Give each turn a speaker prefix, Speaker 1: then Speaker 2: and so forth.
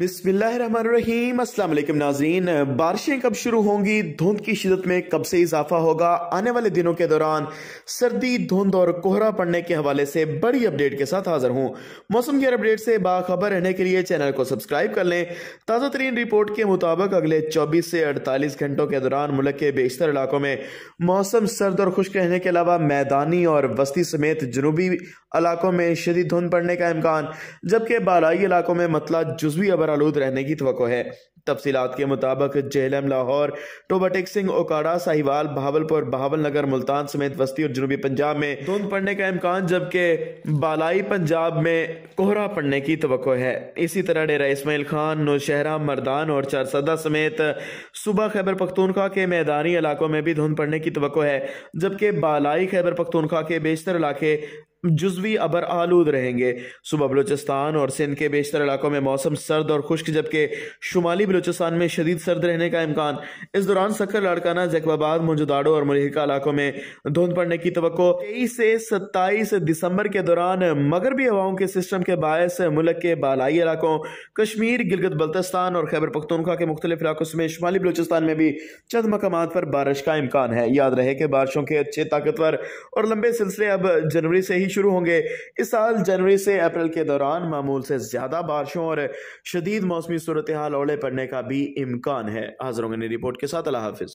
Speaker 1: बिस्मिल्लाम असलम नाजरीन बारिशें कब शुरू होंगी धुंध की शिदत में कब से इजाफा होगा आने वाले दिनों के दौरान सर्दी धुंध और कोहरा पड़ने के हवाले से बड़ी अपडेट के साथ हाजिर हूँ मौसम की अपडेट से बाखबर रहने के लिए चैनल को सब्सक्राइब कर लें ताज़ा तरीन रिपोर्ट के मुताबिक अगले चौबीस से अड़तालीस घंटों के दौरान मुल्क के बेशतर इलाकों में मौसम सर्द और खुश्क रहने के अलावा मैदानी और वस्ती समेत जनूबी इलाकों में शदीद धुंध पड़ने का इम्कान जबकि बालाई इलाकों में मतला जुजवी खबर आलूद रहने की तो है तफसीत के मुताबिक जेहलम लाहौर टोबाटिक सिंह ओकाड़ा साहिवाल बहावलपुर बहावल नगर मुल्तान समेत वस्ती और जनूबी पंजाब में धुंध पड़ने का इम्कान जबकि बालाई पंजाब में कोहरा पड़ने की तो है इसी तरह डेरा इसमाइल खान नौशहरा मरदान और चारसदा समेत सुबह खैबर पख्तूनखा के मैदानी इलाकों में भी धुंध पड़ने की तो है जबकि बालाई खैबर पख्तूनखा के बेशतर इलाके जुजवी अबर आलूद रहेंगे सुबह बलूचिस्तान और सिंध के बेशतर इलाकों में मौसम सर्द और खुश्क जबकि शुमाली बलूचिस्तान में शदीद सर्द रहने का इम्कान इस दौरान सकर लाड़काना जैकबाबाद मौजूदाड़ो और मलिका इलाकों में धुंध पड़ने की तो तेईस से सत्ताईस दिसंबर के दौरान मगरबी हवाओं के सिस्टम के बायस मुल्क के बालाई इलाकों कश्मीर गिलगत बल्तिस्तान और खैबर पख्तूनखा के मुख्तलिफ इलाकों में शुमाली बलूचिस्तान में भी चंद मकाम पर बारिश का इम्कान है याद रहे कि बारिशों के अच्छे ताकतवर और लंबे सिलसिले अब जनवरी से ही शुरू होंगे इस साल जनवरी से अप्रैल के दौरान मामूल से ज़्यादा बारिशों और शदीद मौसमी सूरत हाल ओले पड़ने का भी इम्कान है हाजिर होंगे रिपोर्ट के साथ अला हाफिज़